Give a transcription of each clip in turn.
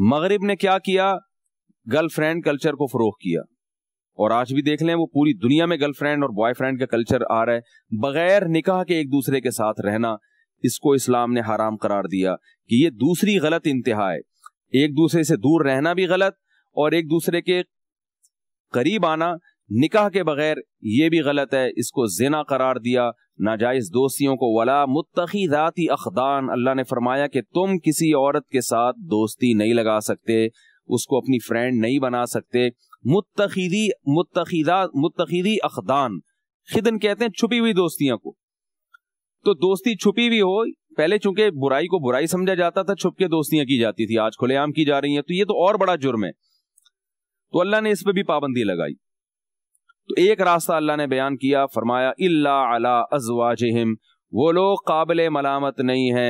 मगरब ने क्या किया गर्ल फ्रेंड कल्चर को फरोख किया और आज भी देख लें वो पूरी दुनिया में गर्ल फ्रेंड और बॉयफ्रेंड का कल्चर आ रहा है बगैर निकाह के एक दूसरे के साथ रहना इसको इस्लाम ने हराम करार दिया कि ये दूसरी गलत इंतहा है एक दूसरे से दूर रहना भी गलत और एक दूसरे के करीब आना निकाह के बगैर ये भी गलत है इसको जिना करार दिया नाजायज दोस्तियों को वला मुतकी अखदान अल्लाह ने फरमाया कि तुम किसी औरत के साथ दोस्ती नहीं लगा सकते उसको अपनी फ्रेंड नहीं बना सकते मुतखीदी मुतखीदा मुतखीदी अखदान खिदन कहते हैं छुपी हुई दोस्तियां को तो दोस्ती छुपी हुई हो पहले चूंकि बुराई को बुराई समझा जाता था छुपके दोस्तियां की जाती थी आज खुलेआम की जा रही हैं तो ये तो और बड़ा जुर्म है तो अल्लाह ने इस पर भी पाबंदी लगाई तो एक रास्ता अल्लाह ने बयान किया फरमाया इल्ला अला अजवाजहिम वो लोग काबिल मलामत नहीं है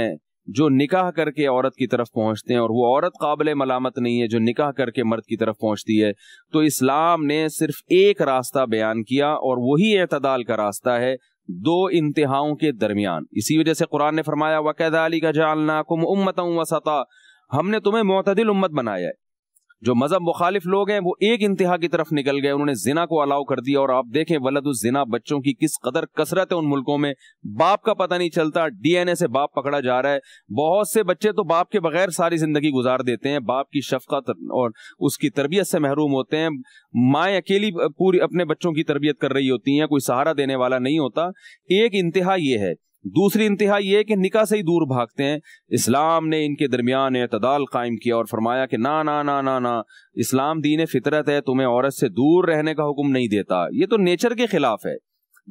जो निकाह करके औरत की तरफ पहुंचते हैं और वो औरत काबिल मलामत नहीं है जो निकाह करके मर्द की तरफ पहुंचती है तो इस्लाम ने सिर्फ एक रास्ता बयान किया और वही एतदाल का रास्ता है दो इंतहाओं के दरमियान इसी वजह से कुरान ने फरमाया वकैद अली का जानना कुम उम्मत वसता हमने तुम्हें मोतदिल उम्मत बनाया है जो मजहब मुखालिफ लोग हैं वो एक इंतहा की तरफ निकल गए उन्होंने जिना को अलाउ कर दिया और आप देखें वलद जिना बच्चों की किस कदर कसरत है उन मुल्कों में बाप का पता नहीं चलता डीएनए से बाप पकड़ा जा रहा है बहुत से बच्चे तो बाप के बगैर सारी जिंदगी गुजार देते हैं बाप की शफकत और उसकी तरबियत से महरूम होते हैं माएँ अकेली पूरी अपने बच्चों की तरबियत कर रही होती हैं कोई सहारा देने वाला नहीं होता एक इंतहा यह है दूसरी इंतहा यह कि निका से ही दूर भागते हैं इस्लाम ने इनके दरमियान अतदाल कायम किया और फरमाया कि ना ना ना ना ना इस्लाम दीन फितरत है तुम्हें औरत से दूर रहने का हुक्म नहीं देता ये तो नेचर के खिलाफ है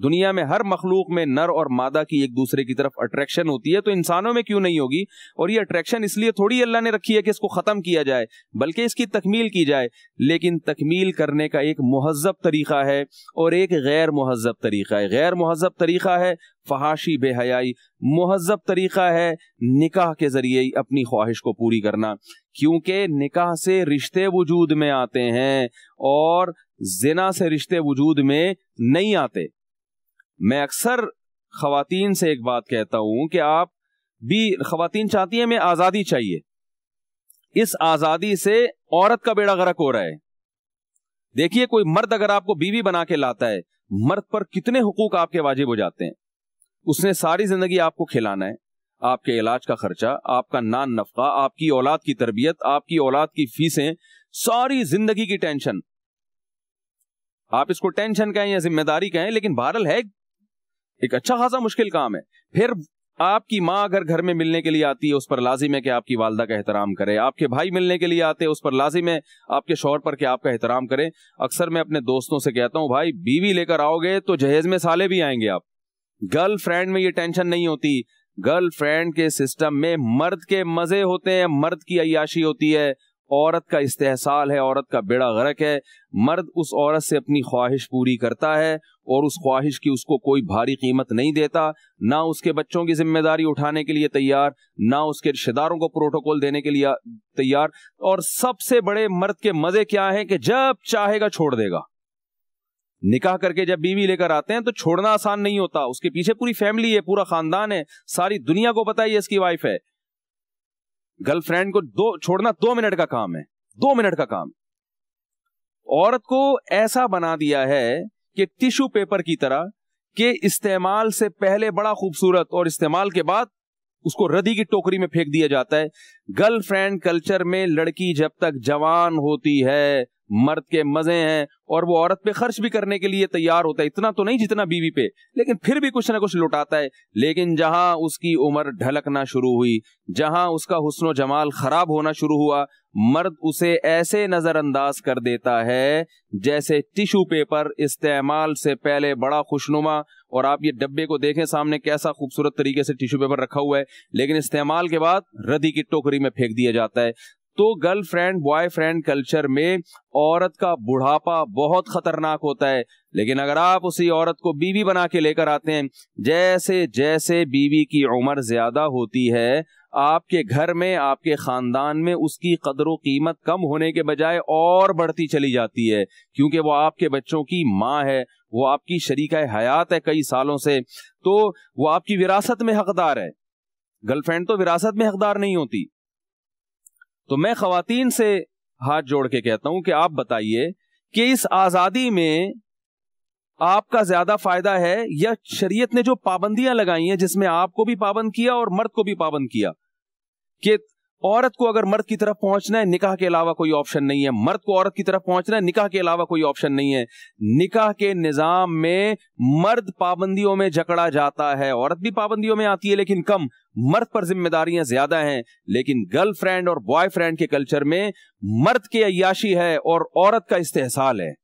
दुनिया में हर मखलूक में नर और मादा की एक दूसरे की तरफ अट्रैक्शन होती है तो इंसानों में क्यों नहीं होगी और ये अट्रैक्शन इसलिए थोड़ी अल्लाह ने रखी है कि इसको खत्म किया जाए बल्कि इसकी तकमील की जाए लेकिन तकमील करने का एक महजब तरीका है और एक गैर महजब तरीका है गैर महजब तरीका है फहाशी बेहयाई महजब तरीका है निकाह के जरिए अपनी ख्वाहिश को पूरी करना क्योंकि निकाह से रिश्ते वजूद में आते हैं और जिना से रिश्ते वजूद में नहीं आते मैं अक्सर खातन से एक बात कहता हूं कि आप भी खातन चाहती हैं हमें आजादी चाहिए इस आजादी से औरत का बेड़ा गर्क हो रहा है देखिए कोई मर्द अगर आपको बीवी बना के लाता है मर्द पर कितने हुकूक आपके वाजिब हो जाते हैं उसने सारी जिंदगी आपको खिलाना है आपके इलाज का खर्चा आपका नान नफका आपकी औलाद की तरबियत आपकी औलाद की फीसें सारी जिंदगी की टेंशन आप इसको टेंशन कहें या जिम्मेदारी कहें लेकिन बहरल है एक अच्छा खासा मुश्किल काम है फिर आपकी माँ अगर घर में मिलने के लिए आती है उस पर लाजिम है कि आपकी वालदा का एहतराम करे आपके भाई मिलने के लिए आते हैं उस पर लाजिम है आपके शोर पर कि आपका एहतराम करें अक्सर मैं अपने दोस्तों से कहता हूँ भाई बीवी लेकर आओगे तो जहेज में साले भी आएंगे आप गर्ल फ्रेंड में ये टेंशन नहीं होती गर्ल फ्रेंड के सिस्टम में मर्द के मजे होते हैं मर्द की अयाशी होती है औरत का इस्तेसाल है औरत का बेड़ा गर्क है मर्द उस औरत से अपनी ख्वाहिश पूरी करता है और उस ख्वाहिश की उसको कोई भारी कीमत नहीं देता ना उसके बच्चों की जिम्मेदारी उठाने के लिए तैयार ना उसके रिश्तेदारों को प्रोटोकॉल देने के लिए तैयार और सबसे बड़े मर्द के मजे क्या है कि जब चाहेगा छोड़ देगा निकाह करके जब बीवी लेकर आते हैं तो छोड़ना आसान नहीं होता उसके पीछे पूरी फैमिली है पूरा खानदान है सारी दुनिया को पता ही इसकी वाइफ है गर्लफ्रेंड को दो छोड़ना दो मिनट का काम है दो मिनट का काम औरत को ऐसा बना दिया है कि टिश्यू पेपर की तरह के इस्तेमाल से पहले बड़ा खूबसूरत और इस्तेमाल के बाद उसको रदी की टोकरी में फेंक दिया जाता है गर्लफ्रेंड कल्चर में लड़की जब तक जवान होती है मर्द के मजे हैं और वो औरत पे खर्च भी करने के लिए तैयार होता है इतना तो नहीं जितना बीवी पे लेकिन फिर भी कुछ ना कुछ लुटाता है लेकिन जहां उसकी उम्र ढलकना शुरू हुई जहां उसका हुसनो जमाल खराब होना शुरू हुआ मर्द उसे ऐसे नजरअंदाज कर देता है जैसे टिश्यू पेपर इस्तेमाल से पहले बड़ा खुशनुमा और आप ये डब्बे को देखें सामने कैसा खूबसूरत तरीके से टिश्यू पेपर रखा हुआ है लेकिन इस्तेमाल के बाद रदी की टोकरी में फेंक दिया जाता है तो गर्लफ्रेंड बॉयफ्रेंड कल्चर में औरत का बुढ़ापा बहुत खतरनाक होता है लेकिन अगर आप उसी औरत को बीवी बना के लेकर आते हैं जैसे जैसे बीवी की उम्र ज्यादा होती है आपके घर में आपके खानदान में उसकी कदर कीमत कम होने के बजाय और बढ़ती चली जाती है क्योंकि वो आपके बच्चों की माँ है वो आपकी शरीक हयात है कई सालों से तो वो आपकी विरासत में हकदार है गर्लफ्रेंड तो विरासत में हकदार नहीं होती तो मैं खातन से हाथ जोड़ के कहता हूं कि आप बताइए कि इस आजादी में आपका ज्यादा फायदा है या शरीयत ने जो पाबंदियां लगाई हैं जिसमें आपको भी पाबंद किया और मर्द को भी पाबंद किया कि औरत को अगर मर्द की तरफ पहुंचना है निकाह के अलावा कोई ऑप्शन नहीं है मर्द को औरत की तरफ पहुंचना है निकाह के अलावा कोई ऑप्शन नहीं है निकाह के निजाम में मर्द पाबंदियों में जकड़ा जाता है औरत भी पाबंदियों में आती है लेकिन कम मर्द पर जिम्मेदारियां ज्यादा हैं लेकिन गर्लफ्रेंड और बॉयफ्रेंड के कल्चर में मर्द की अयाशी है और औरत का इस्तेसाल है